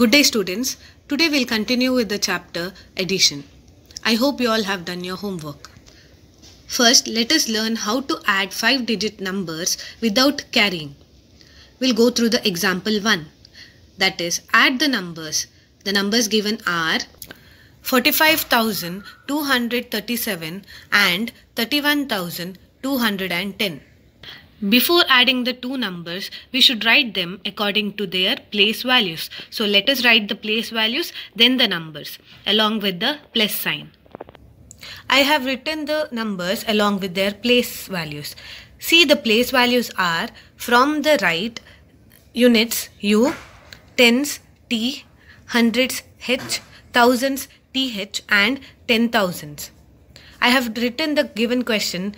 Good day students. Today we'll continue with the chapter addition. I hope you all have done your homework. First, let us learn how to add 5 digit numbers without carrying. We'll go through the example 1. That is, add the numbers. The numbers given are 45,237 and 31,210. Before adding the two numbers, we should write them according to their place values. So let us write the place values, then the numbers, along with the plus sign. I have written the numbers along with their place values. See the place values are from the right units U, tens T, hundreds H, thousands TH and ten thousands. I have written the given question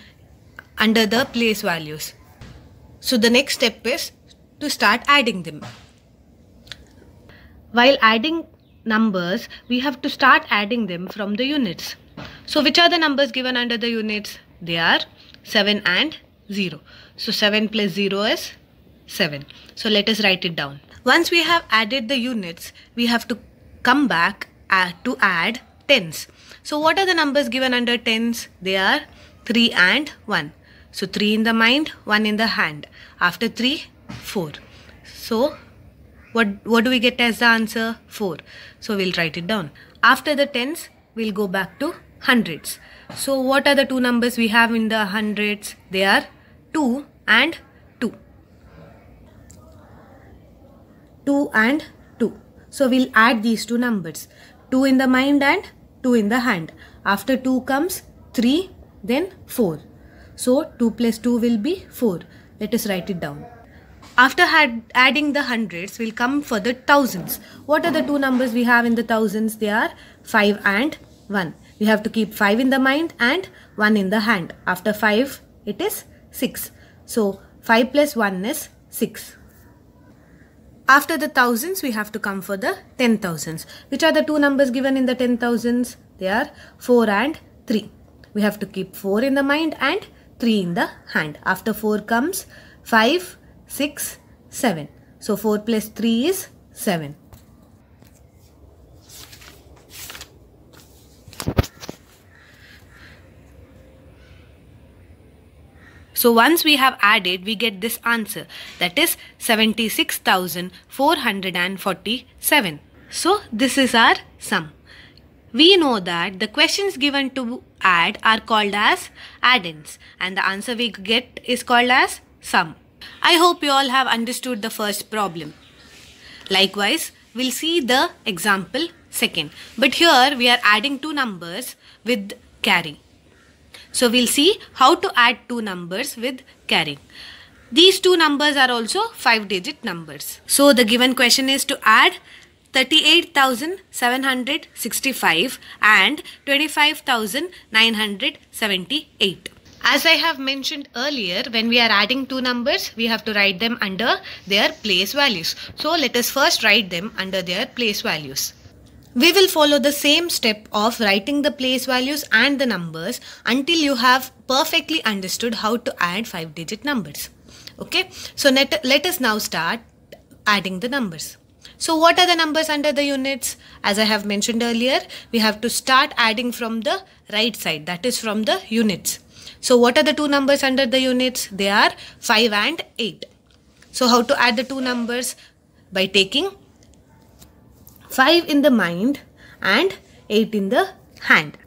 under the place values. So the next step is to start adding them. While adding numbers, we have to start adding them from the units. So which are the numbers given under the units? They are 7 and 0. So 7 plus 0 is 7. So let us write it down. Once we have added the units, we have to come back uh, to add tens. So what are the numbers given under tens? They are 3 and 1. So 3 in the mind, 1 in the hand. After 3, 4. So what, what do we get as the answer? 4. So we'll write it down. After the tens, we'll go back to hundreds. So what are the two numbers we have in the hundreds? They are 2 and 2. 2 and 2. So we'll add these two numbers. 2 in the mind and 2 in the hand. After 2 comes 3, then 4. So 2 plus 2 will be 4. Let us write it down. After adding the hundreds, we'll come for the thousands. What are the two numbers we have in the thousands? They are 5 and 1. We have to keep 5 in the mind and 1 in the hand. After 5, it is 6. So 5 plus 1 is 6. After the thousands, we have to come for the ten thousands. Which are the two numbers given in the ten thousands? They are 4 and 3. We have to keep 4 in the mind and 3 in the hand. After 4 comes 5, 6, 7. So 4 plus 3 is 7. So once we have added, we get this answer that is 76,447. So this is our sum. We know that the questions given to add are called as addends and the answer we get is called as sum. I hope you all have understood the first problem. Likewise, we'll see the example second. But here we are adding two numbers with carry. So we'll see how to add two numbers with carry. These two numbers are also five digit numbers. So the given question is to add 38,765 and 25,978. As I have mentioned earlier, when we are adding two numbers, we have to write them under their place values. So let us first write them under their place values. We will follow the same step of writing the place values and the numbers until you have perfectly understood how to add 5 digit numbers. Okay, so let, let us now start adding the numbers. So what are the numbers under the units? As I have mentioned earlier, we have to start adding from the right side, that is from the units. So what are the two numbers under the units? They are 5 and 8. So how to add the two numbers? By taking 5 in the mind and 8 in the hand.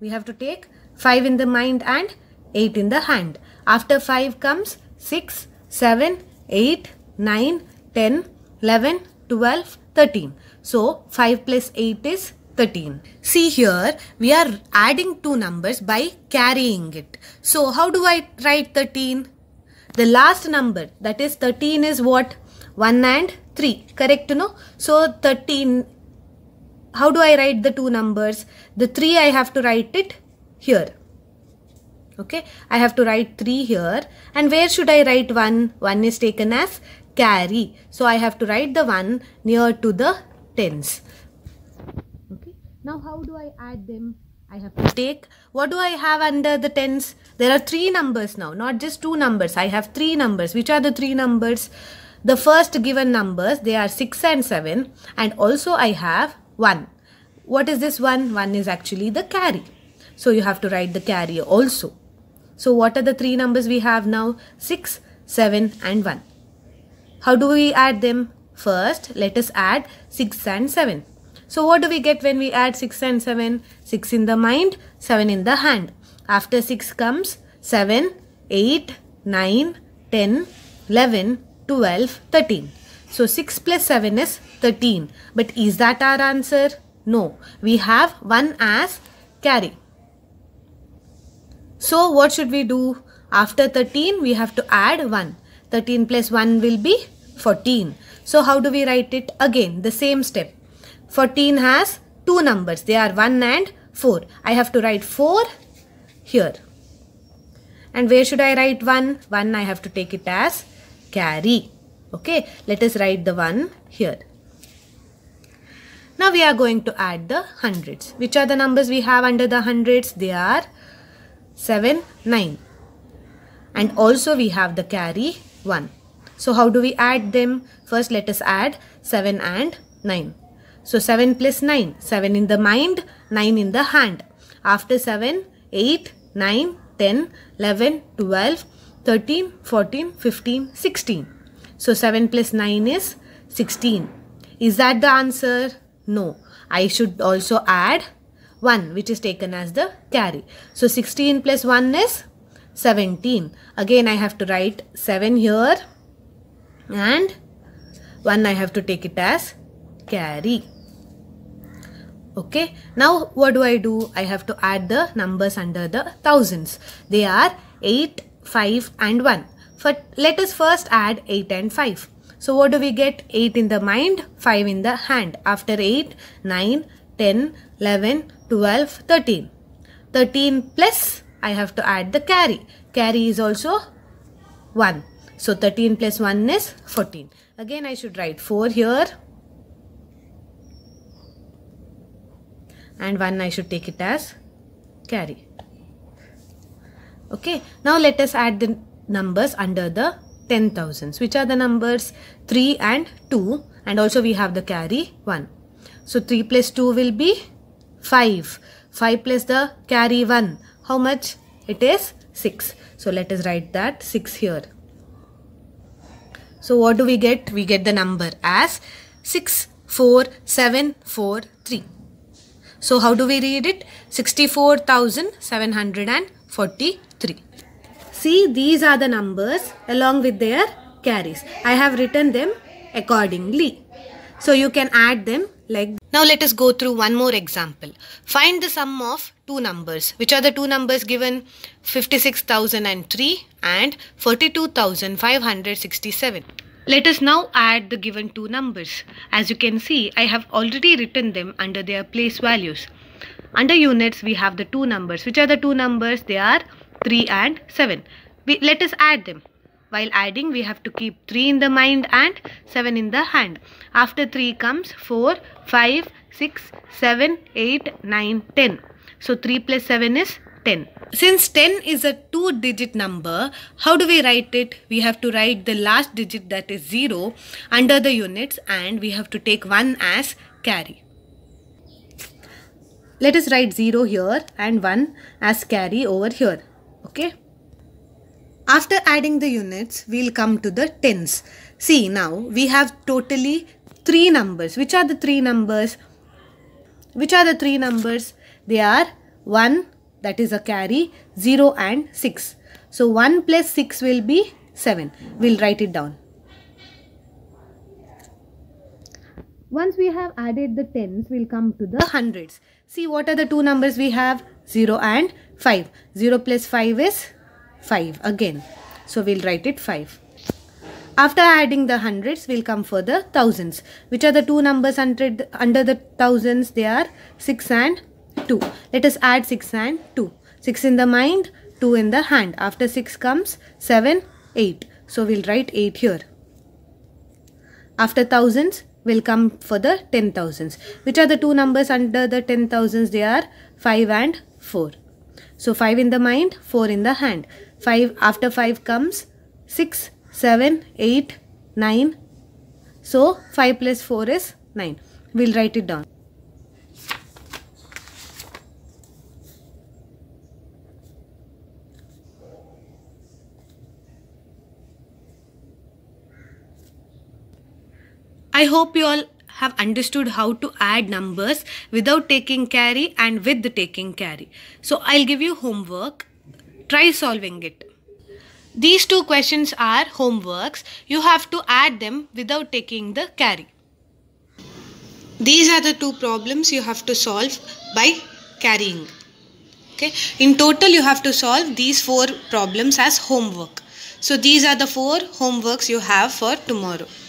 We have to take 5 in the mind and 8 in the hand. After 5 comes 6, 7, 8, 9, 10, 11, 12, 13. So 5 plus 8 is 13. See here, we are adding two numbers by carrying it. So how do I write 13? The last number that is 13 is what? 1 and 3. Correct, no? So 13, how do I write the two numbers? The 3 I have to write it here okay i have to write 3 here and where should i write 1 1 is taken as carry. So I have to write the 1 near to the tens. Okay. Now how do I add them? I have to take what do I have under the tens? There are three numbers now, not just two numbers. I have three numbers. Which are the three numbers? The first given numbers, they are 6 and 7 and also I have 1. What is this 1? 1 is actually the carry. So you have to write the carry also. So what are the three numbers we have now? 6, 7 and 1. How do we add them? First, let us add 6 and 7. So what do we get when we add 6 and 7? 6 in the mind, 7 in the hand. After 6 comes 7, 8, 9, 10, 11, 12, 13. So 6 plus 7 is 13. But is that our answer? No. We have 1 as carry. So what should we do? After 13 we have to add 1. 13 plus 1 will be 14. So how do we write it? Again, the same step. 14 has two numbers. They are 1 and 4. I have to write 4 here. And where should I write 1? 1 I have to take it as carry. Okay, let us write the 1 here. Now we are going to add the hundreds. Which are the numbers we have under the hundreds? They are 7, 9. And also we have the carry 1. So how do we add them? First let us add 7 and 9. So 7 plus 9, 7 in the mind, 9 in the hand. After 7, 8, 9, 10, 11, 12, 13, 14, 15, 16. So 7 plus 9 is 16. Is that the answer? No. I should also add 1 which is taken as the carry. So 16 plus 1 is 17. Again I have to write 7 here and 1 I have to take it as carry. Okay. Now what do I do? I have to add the numbers under the thousands. They are 8, 5 and 1. For, let us first add 8 and 5. So what do we get? 8 in the mind, 5 in the hand. After 8, 9, 10, 11, 12, 13. 13 plus I have to add the carry. Carry is also 1. So 13 plus 1 is 14. Again I should write 4 here. And 1 I should take it as carry. Okay. Now let us add the numbers under the 10,000s. Which are the numbers? 3 and 2. And also we have the carry 1. So 3 plus 2 will be 5. 5 plus the carry 1. How much? It is 6. So let us write that 6 here. So what do we get? We get the number as 6, 4, 7, 4, 3. So how do we read it? 64,743. See these are the numbers along with their carries. I have written them accordingly. So you can add them like now let us go through one more example. Find the sum of two numbers. Which are the two numbers given? 56,003 and 42,567. Let us now add the given two numbers. As you can see, I have already written them under their place values. Under units, we have the two numbers. Which are the two numbers? They are 3 and 7. We, let us add them. While adding, we have to keep 3 in the mind and 7 in the hand. After 3 comes 4, 5, 6, 7, 8, 9, 10. So 3 plus 7 is 10. Since 10 is a two digit number, how do we write it? We have to write the last digit that is 0 under the units and we have to take 1 as carry. Let us write 0 here and 1 as carry over here. Okay. After adding the units, we'll come to the tens. See, now we have totally three numbers. Which are the three numbers? Which are the three numbers? They are 1, that is a carry, 0 and 6. So 1 plus 6 will be 7. We'll write it down. Once we have added the tens, we'll come to the hundreds. See what are the two numbers we have? 0 and 5. 0 plus 5 is 5 again. So we'll write it 5. After adding the hundreds, we'll come for the thousands. Which are the two numbers under the thousands? They are 6 and 2. Let us add 6 and 2. 6 in the mind, 2 in the hand. After 6 comes 7, 8. So we'll write 8 here. After thousands, we will come for the 10,000s. Which are the two numbers under the 10,000s? They are 5 and 4. So 5 in the mind, 4 in the hand. 5 after 5 comes 6 7 8 9 so 5 plus 4 is 9 we'll write it down I hope you all have understood how to add numbers without taking carry and with the taking carry. So I'll give you homework Try solving it. These two questions are homeworks. You have to add them without taking the carry. These are the two problems you have to solve by carrying. Okay. In total, you have to solve these four problems as homework. So these are the four homeworks you have for tomorrow.